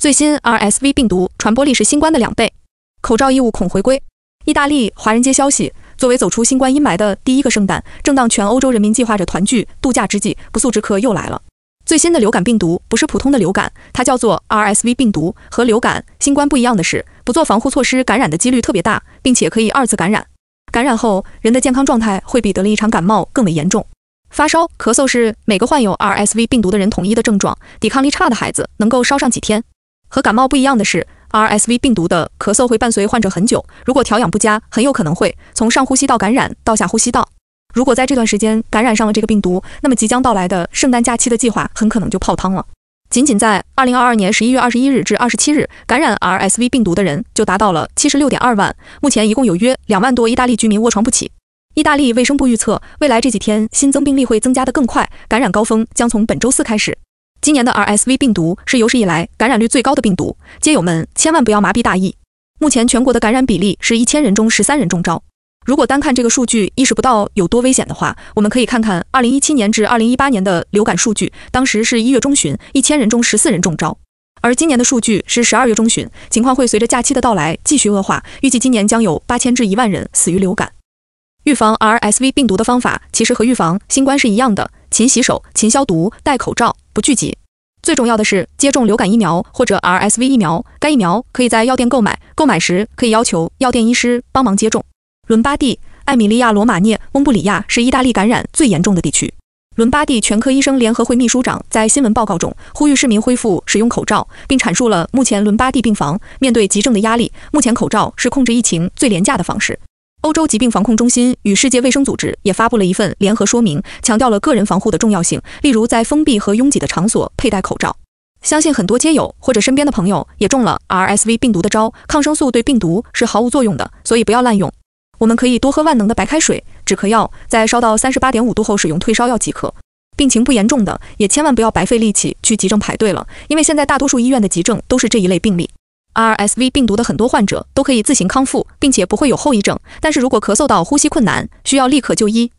最新 RSV 病毒传播力是新冠的两倍，口罩义务恐回归。意大利华人街消息，作为走出新冠阴霾的第一个圣诞，正当全欧洲人民计划着团聚度假之际，不速之客又来了。最新的流感病毒不是普通的流感，它叫做 RSV 病毒。和流感、新冠不一样的是，不做防护措施感染的几率特别大，并且可以二次感染。感染后人的健康状态会比得了一场感冒更为严重，发烧、咳嗽是每个患有 RSV 病毒的人统一的症状。抵抗力差的孩子能够烧上几天。和感冒不一样的是，RSV 病毒的咳嗽会伴随患者很久。如果调养不佳，很有可能会从上呼吸道感染到下呼吸道。如果在这段时间感染上了这个病毒，那么即将到来的圣诞假期的计划很可能就泡汤了。仅仅在2022年11月21日至27日，感染 RSV 病毒的人就达到了76.2万。目前一共有约两万多意大利居民卧床不起。意大利卫生部预测，未来这几天新增病例会增加的更快，感染高峰将从本周四开始。今年的 RSV 病毒是有史以来感染率最高的病毒，街友们千万不要麻痹大意。目前全国的感染比例是一千人中十三人中招。如果单看这个数据，意识不到有多危险的话，我们可以看看二零一七年至二零一八年的流感数据，当时是一月中旬，一千人中十四人中招。而今年的数据是十二月中旬，情况会随着假期的到来继续恶化。预计今年将有八千至一万人死于流感。预防 RSV 病毒的方法其实和预防新冠是一样的，勤洗手、勤消毒、戴口罩。聚集，最重要的是接种流感疫苗或者 RSV 疫苗。该疫苗可以在药店购买，购买时可以要求药店医师帮忙接种。伦巴第、艾米利亚罗马涅、翁布里亚是意大利感染最严重的地区。伦巴第全科医生联合会秘书长在新闻报告中呼吁市民恢复使用口罩，并阐述了目前伦巴第病房面对急症的压力。目前，口罩是控制疫情最廉价的方式。欧洲疾病防控中心与世界卫生组织也发布了一份联合说明，强调了个人防护的重要性，例如在封闭和拥挤的场所佩戴口罩。相信很多街友或者身边的朋友也中了 RSV 病毒的招。抗生素对病毒是毫无作用的，所以不要滥用。我们可以多喝万能的白开水，止咳药，在烧到三十八点五度后使用退烧药即可。病情不严重的，也千万不要白费力气去急症排队了，因为现在大多数医院的急症都是这一类病例。RSV 病毒的很多患者都可以自行康复，并且不会有后遗症。但是如果咳嗽到呼吸困难，需要立刻就医。